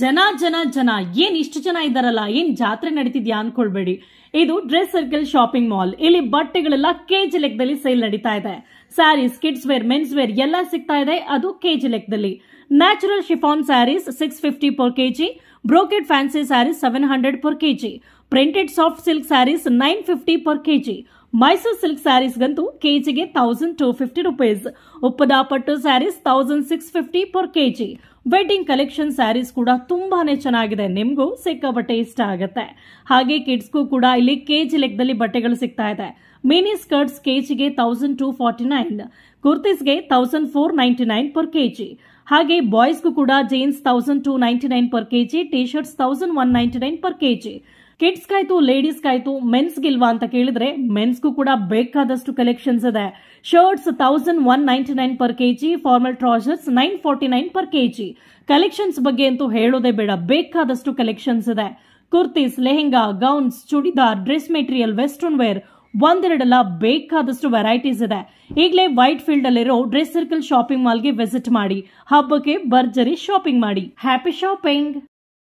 ಜನ ಜನ ಜನ ಏನ್ ಇಷ್ಟು ಜನ ಇದ್ದಾರಲ್ಲ ಏನ್ ಜಾತ್ರೆ ನಡೀತಿದ್ಯಾ ಅನ್ಕೊಳ್ಬೇಡಿ ಇದು ಡ್ರೆಸ್ ಸರ್ಕಲ್ ಶಾಪಿಂಗ್ ಮಾಲ್ ಇಲ್ಲಿ ಬಟ್ಟೆಗಳೆಲ್ಲ ಕೆಜಿ ಲೆಕ್ಕದಲ್ಲಿ ಸೇಲ್ ನಡೀತಾ ಇದೆ sarees kids wear men's wear ಎಲ್ಲ ಸಿಗ್ತಾ ಇದೆ ಅದು ಕೆಜಿ ಲೆಕ್ಕದಲ್ಲಿ natural chiffon sarees six fifty per KG brocade fancy sarees seven hundred per KG printed soft silk sarees nine fifty per KG Mysore silk ಸ್ಯಾರೀಸ್ಗಂತೂ ಕೆಜಿಗೆ thousand two fifty rupees Uppada ಪಟ್ಟು sarees thousand six fifty per KG wedding collection sarees ಕೂಡ ತುಂಬಾನೇ ಚೆನ್ನಾಗಿದೆ ನಿಮಗೂ ಸಿಕ್ಕ ಬಟ್ಟೆ ಇಷ್ಟ ಆಗುತ್ತೆ ಹಾಗೆ ಕಿಡ್ಸ್ಗೂ ಕೂಡ ಇಲ್ಲಿ ಕೆಜಿ ಲೆಕ್ಕದಲ್ಲಿ ಬಟ್ಟೆಗಳು ಸಿಗ್ತಾ ಇದೆ ಮಿನಿ ಸ್ಕರ್ಟ್ಸ್ ಕೆಜಿಗೆ ಥೌಸಂಡ್ ಟೂ ಫಾರ್ಟಿ ನೈನ್ ಕುರ್ತೀಸ್ಗೆ thousand four ninety nine per KG ಹಾಗೆ ಬಾಯ್ಸ್ಗೂ ಕೂಡ jeans thousand two ninety nine per KG T shirts thousand one ninety nine per KG ಕಿಡ್ಸ್ಗಾಯ್ತು ಲೇಡೀಸ್ಗಾಯ್ತು ಮೆನ್ಸ್ಗಿಲ್ವಾ ಅಂತ ಕೇಳಿದ್ರೆ ಮೆನ್ಸ್ಗೂ ಕೂಡ ಬೇಕಾದಷ್ಟು ಕಲೆಕ್ಷನ್ಸ್ ಇದೆ shirts thousand one ninety nine per KG formal trousers nine forty nine per KG collections ಬಗ್ಗೆ ಅಂತೂ ಹೇಳೋದೇ ಬೇಡ ಬೇಕಾದಷ್ಟು ಕಲೆಕ್ಷನ್ಸ್ ಇದೆ kurtis lehenga gowns churidar dress material western wear ಒಂದೆರಡಲ್ಲ ಬೇಕಾದಷ್ಟು ವೆರೈಟೀಸ್ ಇದೆ ಈಗಲೇ ವೈಟ್ ಫೀಲ್ಡ್ ಅಲ್ಲಿರೋ ಡ್ರೆಸ್ ಸರ್ಕಲ್ ಶಾಪಿಂಗ್ ಮಾಲ್ಗೆ ವಿಸಿಟ್ ಮಾಡಿ ಹಬ್ಬಕ್ಕೆ ಭರ್ಜರಿ ಶಾಪಿಂಗ್ ಮಾಡಿ ಹ್ಯಾಪಿ ಶಾಪಿಂಗ್